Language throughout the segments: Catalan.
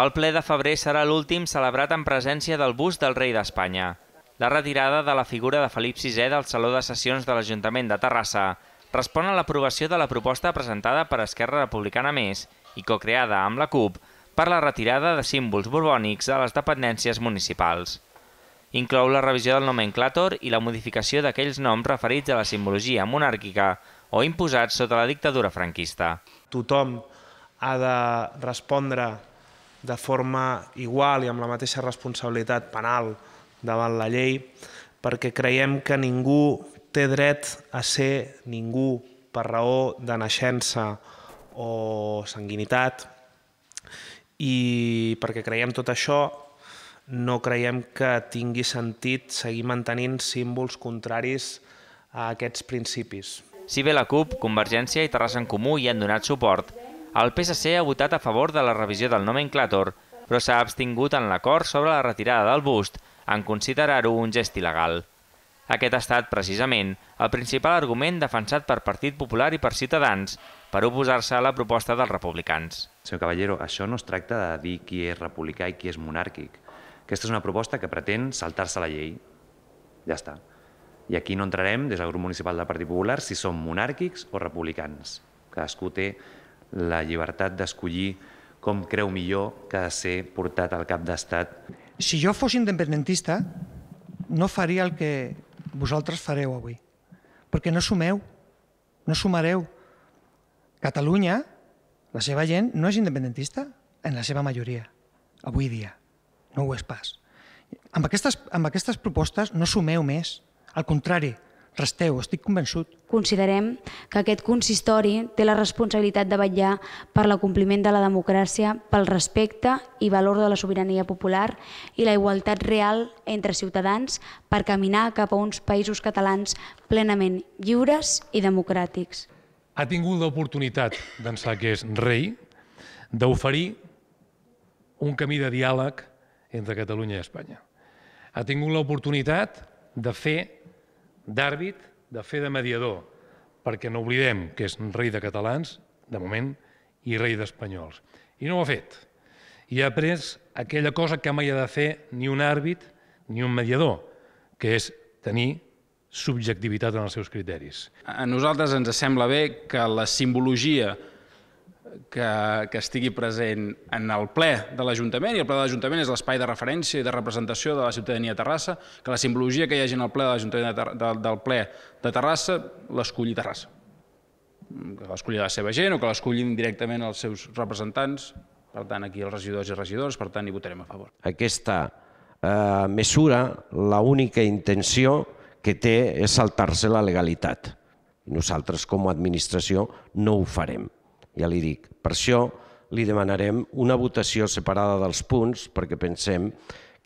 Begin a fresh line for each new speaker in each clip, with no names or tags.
El ple de febrer serà l'últim celebrat en presència del bus del rei d'Espanya. La retirada de la figura de Felip VI del Saló de Sessions de l'Ajuntament de Terrassa respon a l'aprovació de la proposta presentada per Esquerra Republicana Més i co-creada amb la CUP per la retirada de símbols borbònics a les dependències municipals. Inclou la revisió del nomenclàtor i la modificació d'aquells noms referits a la simbologia monàrquica o imposats sota la dictadura franquista.
Tothom ha de respondre de forma igual i amb la mateixa responsabilitat penal davant la llei, perquè creiem que ningú té dret a ser ningú per raó de naixença o sanguinitat i perquè creiem tot això no creiem que tingui sentit seguir mantenint símbols contraris a aquests
principis. Si bé la CUP, Convergència i Terrassa en Comú hi han donat suport, el PSC ha votat a favor de la revisió del nomenclàtor, però s'ha abstingut en l'acord sobre la retirada del bust en considerar-ho un gest il·legal. Aquest ha estat, precisament, el principal argument defensat per Partit Popular i per Ciutadans per oposar-se a la proposta dels republicans.
Senyor Caballero, això no es tracta de dir qui és republicà i qui és monàrquic. Aquesta és una proposta que pretén saltar-se la llei. Ja està. I aquí no entrarem, des del grup municipal del Partit Popular, si som monàrquics o republicans. Cadascú té la llibertat d'escollir com creu millor que ser portat al cap d'estat.
Si jo fos independentista, no faria el que vosaltres fareu avui, perquè no sumeu, no sumareu. Catalunya, la seva gent, no és independentista en la seva majoria, avui dia. No ho és pas. Amb aquestes, amb aquestes propostes no sumeu més. Al contrari, Resteu, estic convençut.
Considerem que aquest consistori té la responsabilitat de vetllar per l'acompliment de la democràcia, pel respecte i valor de la sobirania popular i la igualtat real entre ciutadans per caminar cap a uns països catalans plenament lliures i democràtics.
Ha tingut l'oportunitat d'ençà que és rei d'oferir un camí de diàleg entre Catalunya i Espanya. Ha tingut l'oportunitat de fer d'àrbit, de fer de mediador, perquè no oblidem que és rei de catalans, de moment, i rei d'espanyols. I no ho ha fet. I ha pres aquella cosa que mai ha de fer ni un àrbit ni un mediador, que és tenir subjectivitat en els seus criteris.
A nosaltres ens sembla bé que la simbologia que, que estigui present en el ple de l'Ajuntament, i el ple de l'Ajuntament és l'espai de referència i de representació de la ciutadania de Terrassa, que la simbologia que hi hagi en el ple de l'Ajuntament de, del ple de Terrassa l'escolli Terrassa. Que l'escolli la seva gent o que l'escollin directament els seus representants, per tant, aquí els regidors i regidors, per tant, hi votarem a favor.
Aquesta eh, mesura, l'única intenció que té és saltar-se la legalitat. Nosaltres, com a administració, no ho farem ja li dic. Per això li demanarem una votació separada dels punts perquè pensem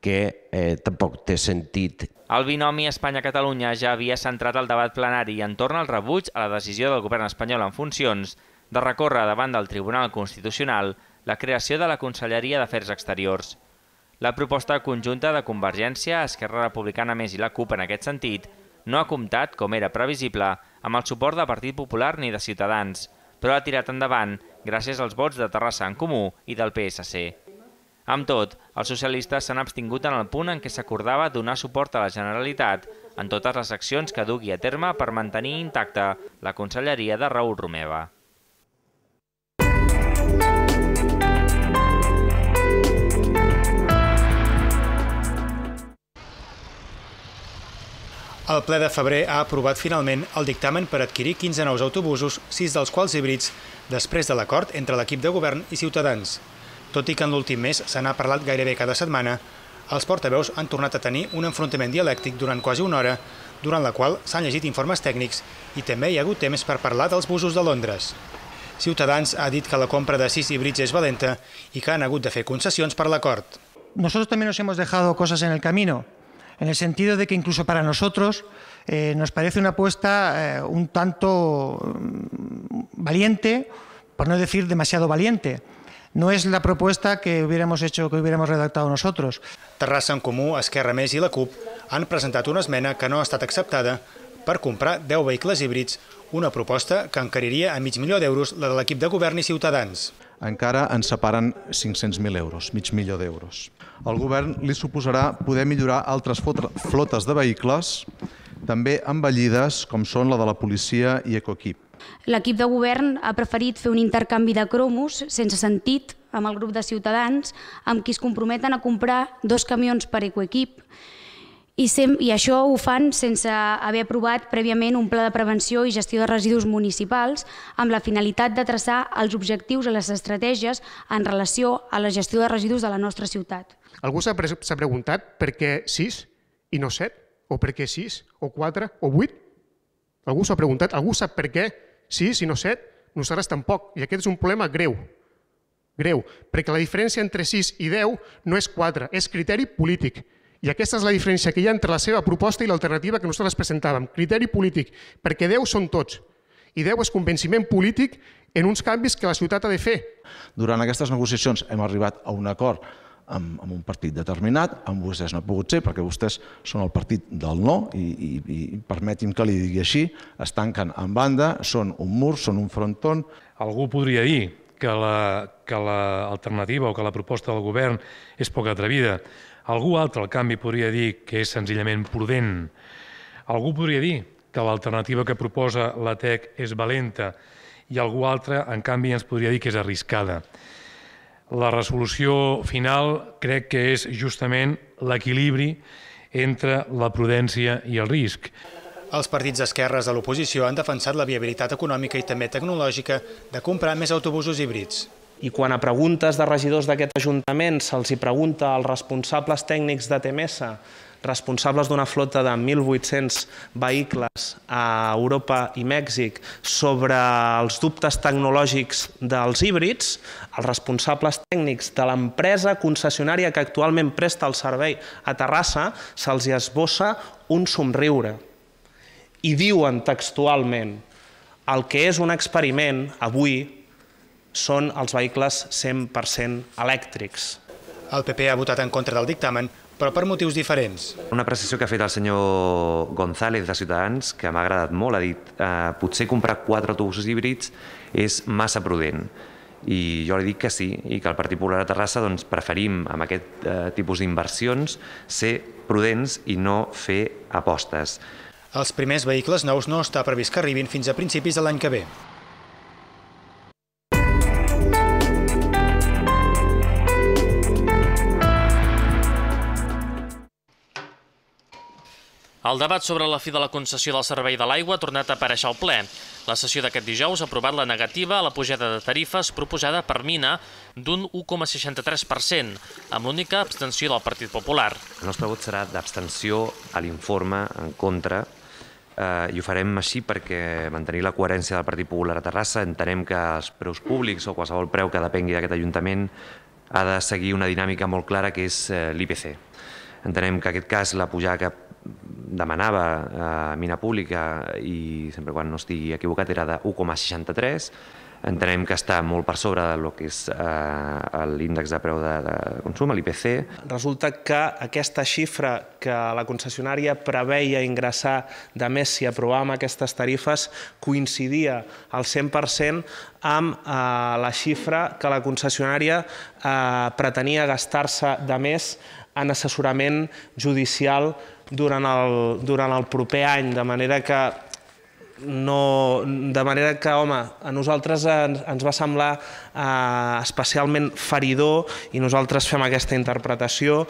que eh, tampoc té sentit.
El binomi Espanya-Catalunya ja havia centrat el debat plenari en entorn al rebuig a la decisió del govern espanyol en funcions de recórrer davant del Tribunal Constitucional la creació de la Conselleria d'Afers Exteriors. La proposta conjunta de Convergència, Esquerra Republicana més i la CUP en aquest sentit no ha comptat, com era previsible, amb el suport del Partit Popular ni de Ciutadans, però ha tirat endavant gràcies als vots de Terrassa en Comú i del PSC. Amb tot, els socialistes s'han abstingut en el punt en què s'acordava donar suport a la Generalitat en totes les accions que dugui a terme per mantenir intacta la conselleria de Raül Romeva.
El ple de febrer ha aprovat finalment el dictamen per adquirir 15 nous autobusos, 6 dels quals híbrids, després de l'acord entre l'equip de govern i Ciutadans. Tot i que en l'últim mes se n'ha parlat gairebé cada setmana, els portaveus han tornat a tenir un enfrontament dialèctic durant quasi una hora, durant la qual s'han llegit informes tècnics i també hi ha hagut temps per parlar dels busos de Londres. Ciutadans ha dit que la compra de 6 híbrids és valenta i que han hagut de fer concessions per l'acord.
Nosotros también nos hemos dejado cosas en el camino en el sentido de que incluso para nosotros eh, nos parece una apuesta eh, un tanto mm, valiente, por no decir demasiado valiente. No és la proposta que hubiéramos hecho, que hubiéramos redactado nosotros.
Terrassa en Comú, Esquerra Més i la CUP han presentat una esmena que no ha estat acceptada per comprar 10 vehicles híbrids, una proposta que encariria a mig milió d'euros la de l'equip de govern i Ciutadans.
Encara ens separen 500.000 euros, mig milió d'euros el govern li suposarà poder millorar altres flotes de vehicles, també envellides com són la de la policia i Ecoequip.
L'equip de govern ha preferit fer un intercanvi de cromos sense sentit amb el grup de ciutadans amb qui es comprometen a comprar dos camions per Ecoequip i, sem i això ho fan sense haver aprovat prèviament un pla de prevenció i gestió de residus municipals amb la finalitat de traçar els objectius i les estratègies en relació a la gestió de residus de la nostra ciutat.
Algú s'ha pre preguntat per què 6 i no 7? O per què 6 o 4 o 8? Algú s'ha preguntat? Algú sap per què 6 i no 7? Nosaltres tampoc. I aquest és un problema greu. Greu. Perquè la diferència entre 6 i 10 no és 4, és criteri polític i aquesta és la diferència que hi ha entre la seva proposta i l'alternativa que nosaltres presentàvem. Criteri polític, perquè Déu són tots. I Déu és convenciment polític en uns canvis que la ciutat ha de fer. Durant
aquestes negociacions hem arribat a un acord amb, amb un partit determinat, amb vostès no ha pogut ser perquè vostès són el partit del no i, i, i permeti'm que li digui així, es tanquen en banda, són un mur, són un fronton. Algú podria dir, que l'alternativa la, o que la proposta del govern és poc atrevida. Algú altre, al canvi, podria dir que és senzillament prudent. Algú podria dir que l'alternativa que proposa la TEC és valenta i algú altre, en canvi, ens podria dir que és arriscada. La resolució final crec que és justament l'equilibri entre la prudència i el risc.
Els partits d'esquerres de l'oposició han
defensat la viabilitat econòmica i també tecnològica de comprar més autobusos híbrids. I quan a preguntes de regidors d'aquest ajuntament se'ls pregunta als responsables tècnics de TMS, responsables d'una flota de 1.800 vehicles a Europa i Mèxic sobre els dubtes tecnològics dels híbrids, els responsables tècnics de l'empresa concessionària que actualment presta el servei a Terrassa se'ls esbossa un somriure i diuen textualment el que és un experiment avui són els vehicles 100% elèctrics. El PP ha votat en contra del dictamen, però per motius
diferents.
Una precisió que ha fet el senyor González de Ciutadans, que m'ha agradat molt, ha dit eh, potser comprar quatre autobusos híbrids és massa prudent. I jo li dic que sí, i que el Partit Popular a Terrassa doncs, preferim amb aquest eh, tipus d'inversions ser prudents i no fer apostes.
Els primers vehicles nous no està previst que arribin fins a principis de l'any que ve.
El debat sobre la fi de la concessió del servei de l'aigua ha tornat a aparèixer al ple. La sessió d'aquest dijous ha aprovat la negativa a la pujada de tarifes proposada per Mina d'un 1,63%, amb l'única abstenció del Partit Popular.
El nostre vot serà d'abstenció a l'informe en contra eh, i ho farem així perquè mantenir la coherència del Partit Popular a Terrassa entenem que els preus públics o qualsevol preu que depengui d'aquest Ajuntament ha de seguir una dinàmica molt clara que és eh, l'IPC. Entenem que en aquest cas la pujada que demanava a eh, Mina Pública i sempre quan no estigui equivocat era de 1,63 entenem que està molt per sobre del que és eh, l'índex de preu de, de consum, l'IPC.
Resulta que aquesta xifra que la concessionària preveia ingressar de més si aprovàvem aquestes tarifes coincidia al 100% amb eh, la xifra que la concessionària eh, pretenia gastar-se de més en assessorament judicial durant el, durant el proper any, de manera que no, de manera que, home, a nosaltres ens, ens va semblar eh, especialment feridor i nosaltres fem aquesta interpretació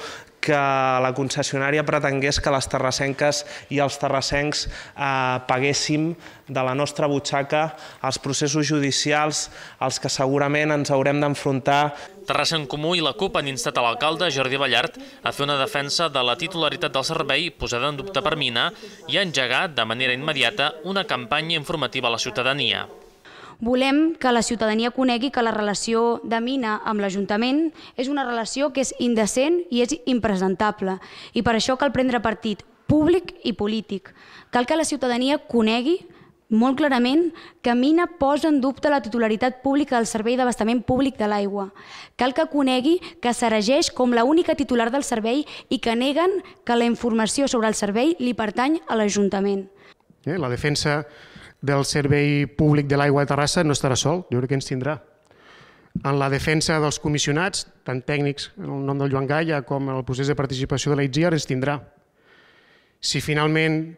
que la concessionària pretengués que les terrassenques i els terrassencs eh, paguéssim de la nostra butxaca els processos judicials als que segurament ens haurem d'enfrontar.
Terrassa en Comú i la CUP han instat a l'alcalde Jordi Ballart a fer una defensa de la titularitat del servei posada en dubte per Mina i a engegar de manera immediata una campanya informativa a la ciutadania.
Volem que la ciutadania conegui que la relació de Mina amb l'Ajuntament és una relació que és indecent i és impresentable. I per això cal prendre partit públic i polític. Cal que la ciutadania conegui molt clarament que Mina posa en dubte la titularitat pública del Servei d'Abastament Públic de l'Aigua. Cal que conegui que s'eregeix com la única titular del servei i que neguen que la informació sobre el servei li pertany a l'Ajuntament.
Eh, la defensa del Servei Públic de l'Aigua de Terrassa no estarà sol, jo crec que ens tindrà. En la defensa dels comissionats, tant tècnics en el nom del Joan Gaia com en el procés de participació de la ens tindrà. Si finalment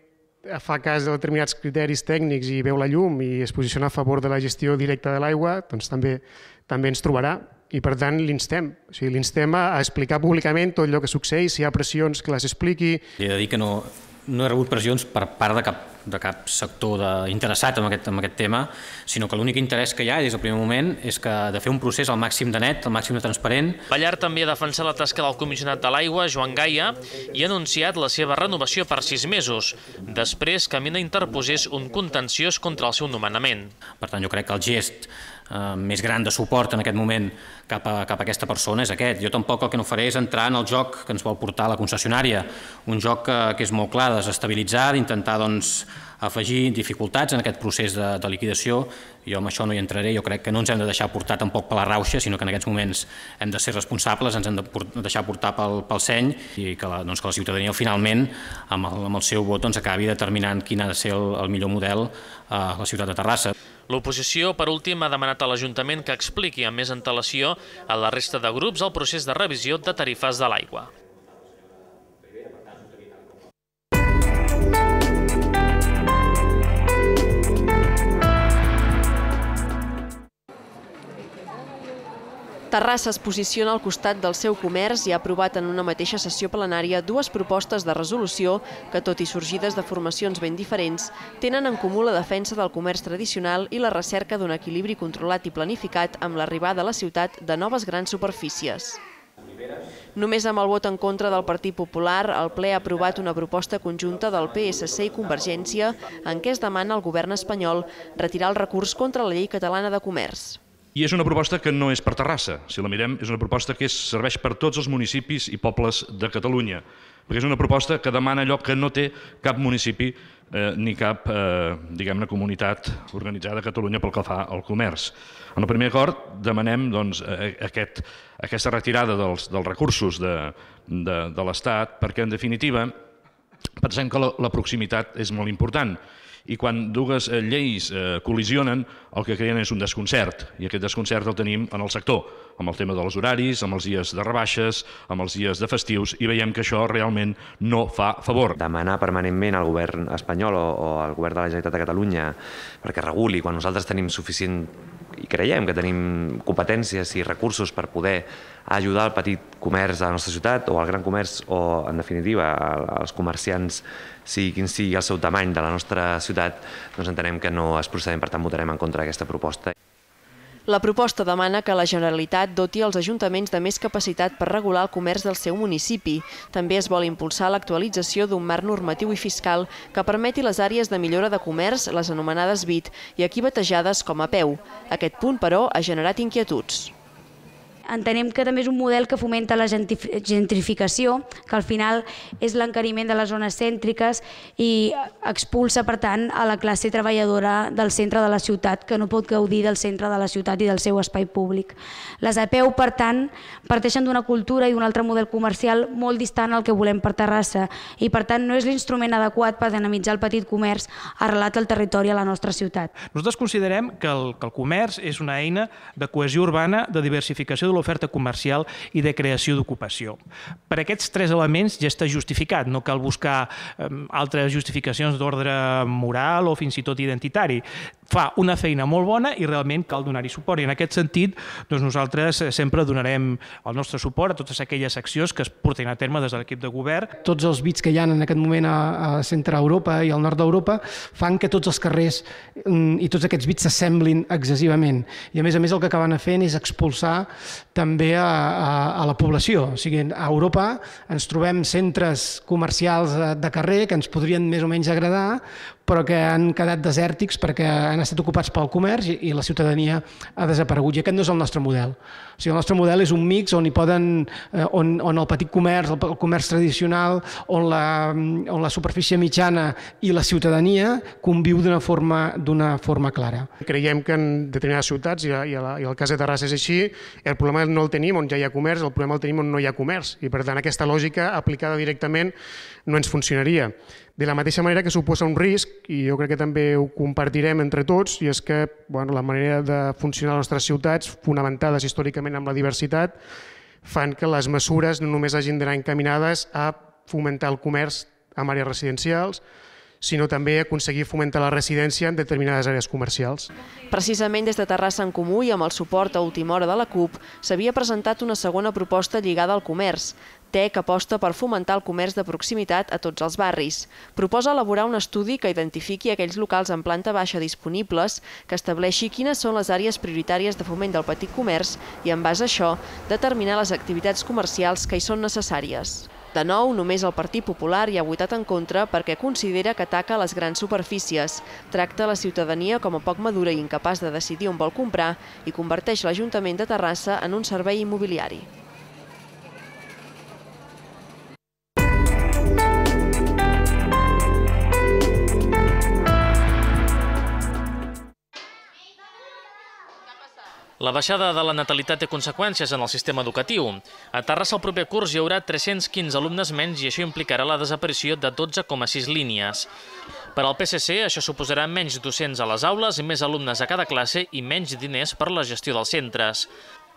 fa cas de determinats criteris tècnics i veu la llum i es posiciona a favor de la gestió directa de l'aigua, doncs també també ens trobarà i per tant l'instem. O sigui, l'instem a explicar públicament tot allò que succeeix, si hi ha pressions que les expliqui.
he de dir que no, no he rebut pressions per part de cap de cap sector de, interessat en aquest, en aquest tema, sinó que l'únic interès que hi ha des del primer moment és que de fer un procés al màxim de net, al màxim de transparent. Ballar també ha defensat la tasca del comissionat de l'aigua, Joan Gaia, i ha anunciat la seva renovació per sis mesos, després que Mina interposés un contenciós contra el seu nomenament. Per tant, jo crec que el gest Eh, més gran de suport en aquest moment cap a, cap a aquesta persona és aquest. Jo tampoc el que no faré és entrar en el joc que ens vol portar la concessionària, un joc que, que és molt clar, desestabilitzar, d'intentar doncs, afegir dificultats en aquest procés de, de liquidació. Jo amb això no hi entraré, jo crec que no ens hem de deixar portar tampoc per la rauxa, sinó que en aquests moments hem de ser responsables, ens hem de portar, deixar portar pel, pel seny i que la, doncs, que la ciutadania finalment, amb el, amb el seu vot, doncs, acabi determinant quin ha de ser el, el millor model a la ciutat de Terrassa. L'oposició, per últim, ha demanat a l'Ajuntament que expliqui amb més antelació a la resta de grups el procés de revisió de tarifes de l'aigua.
Terrassa es posiciona al costat del seu comerç i ha aprovat en una mateixa sessió plenària dues propostes de resolució que, tot i sorgides de formacions ben diferents, tenen en comú la defensa del comerç tradicional i la recerca d'un equilibri controlat i planificat amb l'arribada a la ciutat de noves grans superfícies. Només amb el vot en contra del Partit Popular, el ple ha aprovat una proposta conjunta del PSC i Convergència en què es demana al govern espanyol retirar el recurs contra la llei catalana de comerç.
I és una proposta que no és per Terrassa, si la mirem, és una proposta que serveix per tots els municipis i pobles de Catalunya, perquè és una proposta que demana allò que no té cap municipi eh, ni cap eh, diguem-ne comunitat organitzada a Catalunya pel que fa al comerç. En el primer acord demanem doncs, eh, eh, aquest, aquesta retirada dels, dels recursos de, de, de l'Estat perquè, en definitiva, pensem que la, la proximitat és molt important i quan dues eh, lleis eh, col·lisionen el que creen és un desconcert i aquest desconcert el tenim en el sector, amb el tema dels horaris, amb els dies de rebaixes, amb els dies de festius i veiem que això realment no
fa favor. Demanar permanentment al govern espanyol o, o al govern de la Generalitat de Catalunya perquè reguli quan nosaltres tenim suficient i creiem que tenim competències i recursos per poder ajudar el petit comerç de la nostra ciutat o el gran comerç o, en definitiva, els comerciants, sigui quin sigui el seu tamany de la nostra ciutat, doncs entenem que no es procedem, per tant votarem en contra d'aquesta proposta.
La proposta demana que la Generalitat doti els ajuntaments de més capacitat per regular el comerç del seu municipi. També es vol impulsar l'actualització d'un marc normatiu i fiscal que permeti les àrees de millora de comerç, les anomenades BIT, i aquí batejades com a peu. Aquest punt, però, ha generat inquietuds.
Entenem que també és un model que fomenta la gentrificació, que al final és l'encariment de les zones cèntriques i expulsa, per tant, a la classe treballadora del centre de la ciutat, que no pot gaudir del centre de la ciutat i del seu espai públic. Les APEU, per tant, parteixen d'una cultura i d'un altre model comercial molt distant al que volem per Terrassa i, per tant, no és l'instrument adequat per dinamitzar el petit comerç arrelat al territori a la nostra ciutat.
Nosaltres considerem que el, que el comerç és una eina de cohesió urbana, de diversificació l'oferta comercial i de creació d'ocupació. Per aquests tres elements ja està justificat, no cal buscar eh, altres justificacions d'ordre moral o fins i tot identitari. Fa una feina molt bona i realment cal donar-hi suport. I en aquest sentit, doncs nosaltres eh, sempre donarem el nostre suport a totes aquelles accions que es porten a terme des de l'equip de govern. Tots els
bits que hi ha en aquest moment a, a centre Europa i al nord d'Europa fan que tots els carrers mm, i tots aquests bits s'assemblin excessivament. I a més a més el que acaben fent és expulsar també a, a, a la població. O sigui, a Europa ens trobem centres comercials eh, de carrer que ens podrien més o menys agradar, però que han quedat desèrtics perquè han estat ocupats pel comerç i, i la ciutadania ha desaparegut. I aquest no és el nostre model. O sigui, el nostre model és un mix on hi poden, eh, on, on el petit comerç, el, el comerç tradicional, on la, on la superfície mitjana i la ciutadania conviu d'una forma, forma clara. Creiem que en determinades ciutats, i, a, i, a la, i el cas de Terrassa és així, el problema problema no el tenim on ja hi ha comerç, el problema el tenim on no hi ha comerç. I, per tant, aquesta lògica aplicada directament no ens funcionaria. De la mateixa manera que suposa un risc, i jo crec que també ho compartirem entre tots, i és que bueno, la manera de funcionar les nostres ciutats, fonamentades històricament amb la diversitat, fan que les mesures no només hagin d'anar encaminades a fomentar el comerç en àrees residencials, sinó també aconseguir fomentar la residència en determinades àrees comercials.
Precisament des de Terrassa en Comú i amb el suport a última hora de la CUP, s'havia presentat una segona proposta lligada al comerç. TEC aposta per fomentar el comerç de proximitat a tots els barris. Proposa elaborar un estudi que identifiqui aquells locals en planta baixa disponibles, que estableixi quines són les àrees prioritàries de foment del petit comerç i, en base a això, determinar les activitats comercials que hi són necessàries. De nou, només el Partit Popular hi ha votat en contra perquè considera que ataca les grans superfícies, tracta la ciutadania com a poc madura i incapaç de decidir on vol comprar i converteix l'Ajuntament de Terrassa en un servei immobiliari.
La baixada de la natalitat té conseqüències en el sistema educatiu. A Terrassa el proper curs hi haurà 315 alumnes menys i això implicarà la desaparició de 12,6 línies. Per al PSC això suposarà menys docents a les aules, més alumnes a cada classe i menys diners per la gestió dels centres.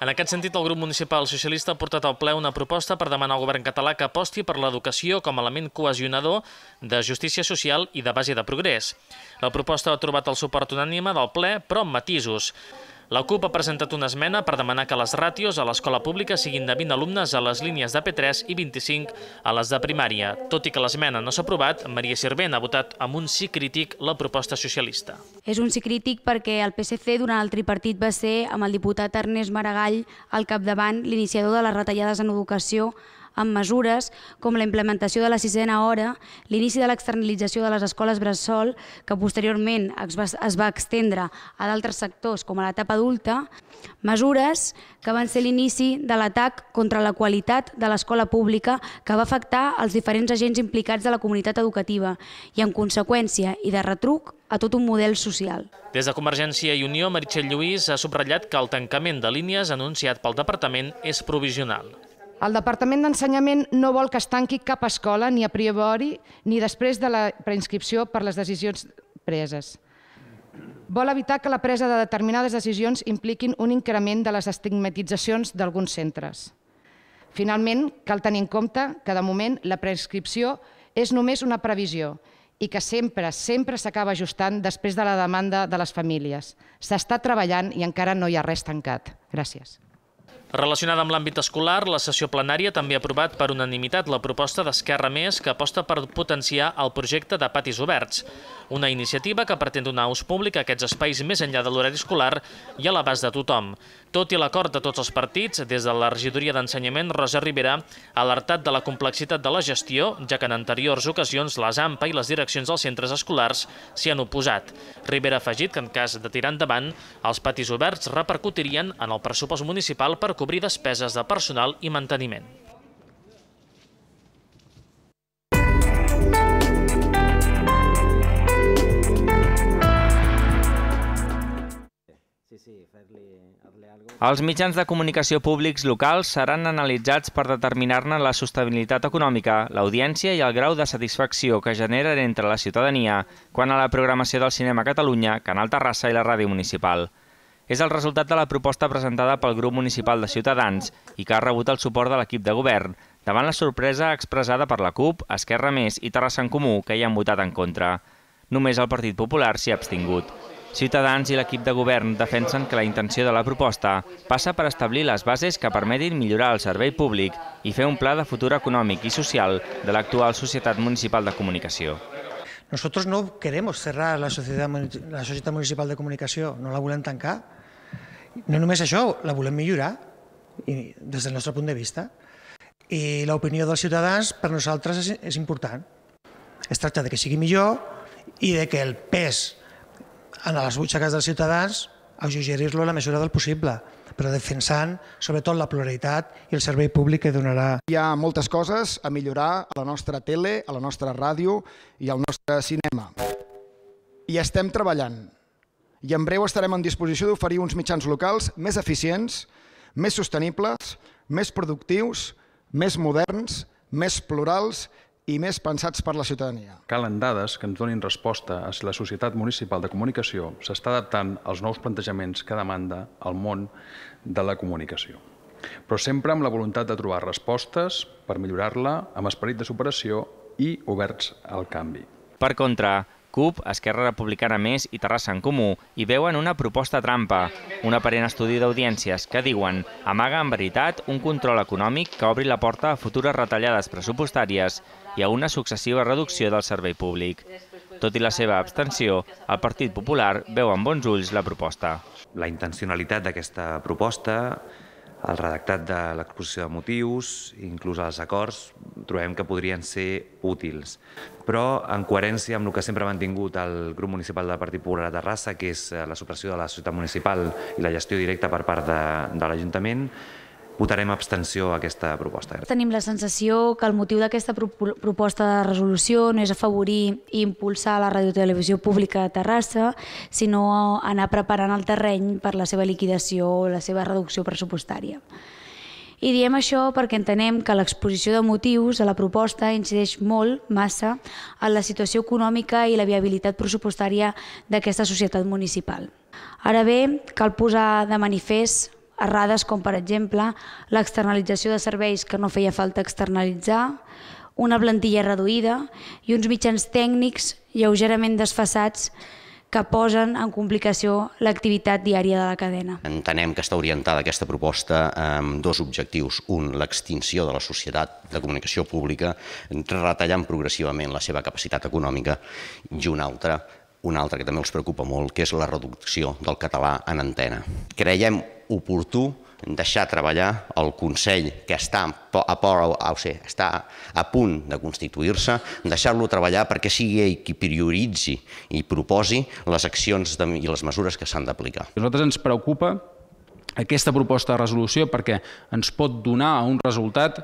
En aquest sentit, el grup municipal socialista ha portat al ple una proposta per demanar al govern català que aposti per l'educació com a element cohesionador de justícia social i de base de progrés. La proposta ha trobat el suport unànime del ple, però amb matisos. La CUP ha presentat una esmena per demanar que les ràtios a l'escola pública siguin de 20 alumnes a les línies de P3 i 25 a les de primària. Tot i que l'esmena no s'ha aprovat, Maria Sirvent ha votat amb un sí crític la proposta socialista.
És un sí crític perquè el PSC durant el tripartit va ser, amb el diputat Ernest Maragall al capdavant, l'iniciador de les retallades en educació amb mesures com la implementació de la sisena hora, l'inici de l'externalització de les escoles bressol, que posteriorment es va, es va extendre a d'altres sectors com a l'etapa adulta, mesures que van ser l'inici de l'atac contra la qualitat de l'escola pública que va afectar els diferents agents implicats de la comunitat educativa i, en conseqüència i de retruc, a tot un model social.
Des de Convergència i Unió, Meritxell Lluís ha subratllat que el tancament de línies anunciat pel departament és provisional.
El Departament d'Ensenyament no vol que es tanqui cap escola ni a priori ni després de la preinscripció per les decisions preses. Vol evitar que la presa de determinades decisions impliquin un increment de les estigmatitzacions d'alguns centres. Finalment, cal tenir en compte que, de moment, la preinscripció és només una previsió i que sempre, sempre s'acaba ajustant després de la demanda de les famílies. S'està treballant i encara no hi ha res tancat. Gràcies.
Relacionada amb l'àmbit escolar, la sessió plenària també ha aprovat per unanimitat la proposta d'Esquerra Més que aposta per potenciar el projecte de patis oberts, una iniciativa que pretén donar ús públic a aquests espais més enllà de l'horari escolar i a l'abast de tothom. Tot i l'acord de tots els partits, des de la regidoria d'ensenyament, Rosa Rivera ha alertat de la complexitat de la gestió, ja que en anteriors ocasions les AMPA i les direccions dels centres escolars s'hi han oposat. Rivera ha afegit que en cas de tirar endavant, els patis oberts repercutirien en el pressupost municipal per cobrir despeses de personal i manteniment.
Els mitjans de comunicació públics locals seran analitzats per determinar-ne la sostenibilitat econòmica, l'audiència i el grau de satisfacció que generen entre la ciutadania quan a la programació del cinema Catalunya, Canal Terrassa i la ràdio municipal és el resultat de la proposta presentada pel grup municipal de Ciutadans i que ha rebut el suport de l'equip de govern, davant la sorpresa expressada per la CUP, Esquerra Més i Terrassa en Comú, que hi han votat en contra. Només el Partit Popular s'hi ha abstingut. Ciutadans i l'equip de govern defensen que la intenció de la proposta passa per establir les bases que permetin millorar el servei públic i fer un pla de futur econòmic i social de l'actual Societat Municipal de Comunicació.
Nosotros no queremos cerrar la Societat municipal de comunicació, no la volem tancar, no només això, la volem millorar i, des del nostre punt de vista. I l'opinió dels ciutadans per nosaltres és, és important. Es tracta de que sigui millor i de que el pes en les butxaques dels ciutadans alleugerir-lo a la mesura del possible però defensant sobretot la
pluralitat
i el servei públic que donarà.
Hi ha moltes coses a millorar a la nostra tele, a la nostra ràdio i al nostre cinema. I estem treballant i en breu estarem en disposició d'oferir uns mitjans locals més eficients, més sostenibles, més productius, més moderns, més plurals i més
pensats per la ciutadania. Calen dades que ens donin resposta a si la Societat Municipal de Comunicació s'està adaptant als nous plantejaments que demanda el món de la comunicació. Però sempre amb la voluntat de trobar respostes per millorar-la amb esperit de superació i
oberts al canvi. Per contra, CUP, Esquerra Republicana Més i Terrassa en Comú hi veuen una proposta trampa, un aparent estudi d'audiències que, diuen, amaga en veritat un control econòmic que obri la porta a futures retallades pressupostàries i a una successiva reducció del servei públic. Tot i la seva abstenció, el Partit Popular veu amb bons ulls la proposta. La intencionalitat d'aquesta proposta al redactat
de l'exposició de motius, inclús els acords, trobem que podrien ser útils. Però, en coherència amb el que sempre ha mantingut el grup municipal del Partit Popular de Terrassa, que és eh, la supressió de la ciutat municipal i la gestió directa per part de, de l'Ajuntament, votarem abstenció a aquesta proposta.
Tenim la sensació que el motiu d'aquesta proposta de resolució no és afavorir i impulsar la radiotelevisió pública de Terrassa, sinó anar preparant el terreny per la seva liquidació o la seva reducció pressupostària. I diem això perquè entenem que l'exposició de motius a la proposta incideix molt, massa, en la situació econòmica i la viabilitat pressupostària d'aquesta societat municipal. Ara bé, cal posar de manifest errades com per exemple l'externalització de serveis que no feia falta externalitzar, una plantilla reduïda i uns mitjans tècnics lleugerament desfassats que posen en complicació l'activitat diària de la cadena.
Entenem que està orientada aquesta proposta amb dos objectius. Un, l'extinció de la societat de comunicació pública, retallant progressivament la seva capacitat econòmica, i un altre, un altre que també els preocupa molt, que és la reducció del català en antena. Creiem oportú deixar treballar el Consell que està a, por, o sigui, està a punt de constituir-se, deixar-lo treballar perquè sigui ell qui prioritzi i proposi les accions de, i les mesures que s'han d'aplicar. A
nosaltres ens preocupa aquesta proposta de resolució perquè ens pot donar un resultat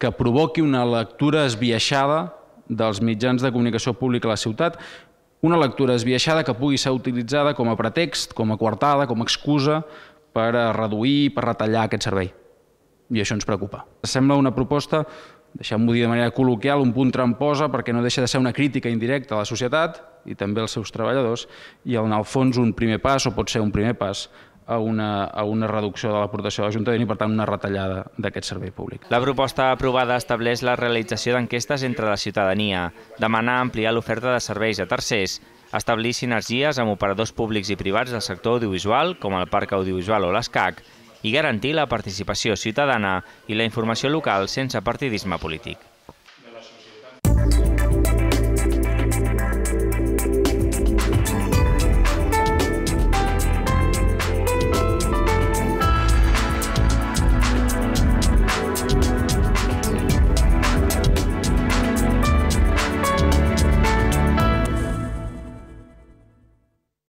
que provoqui una lectura esbiaixada dels mitjans de comunicació pública a la ciutat, una lectura esbiaixada que pugui ser utilitzada com a pretext, com a coartada, com a excusa per reduir, per retallar aquest servei. I això ens preocupa. Sembla una proposta, deixem-ho dir de manera col·loquial, un punt tramposa perquè no deixa de ser una crítica indirecta a la societat i també als seus treballadors i en el fons un primer pas, o pot ser un primer pas, a una, a una reducció de l'aportació de l'Ajuntament i, per tant, una retallada d'aquest servei públic.
La proposta aprovada estableix la realització d'enquestes entre la ciutadania, demanar ampliar l'oferta de serveis a tercers establir sinergies amb operadors públics i privats del sector audiovisual, com el Parc Audiovisual o l'ESCAC, i garantir la participació ciutadana i la informació local sense partidisme polític.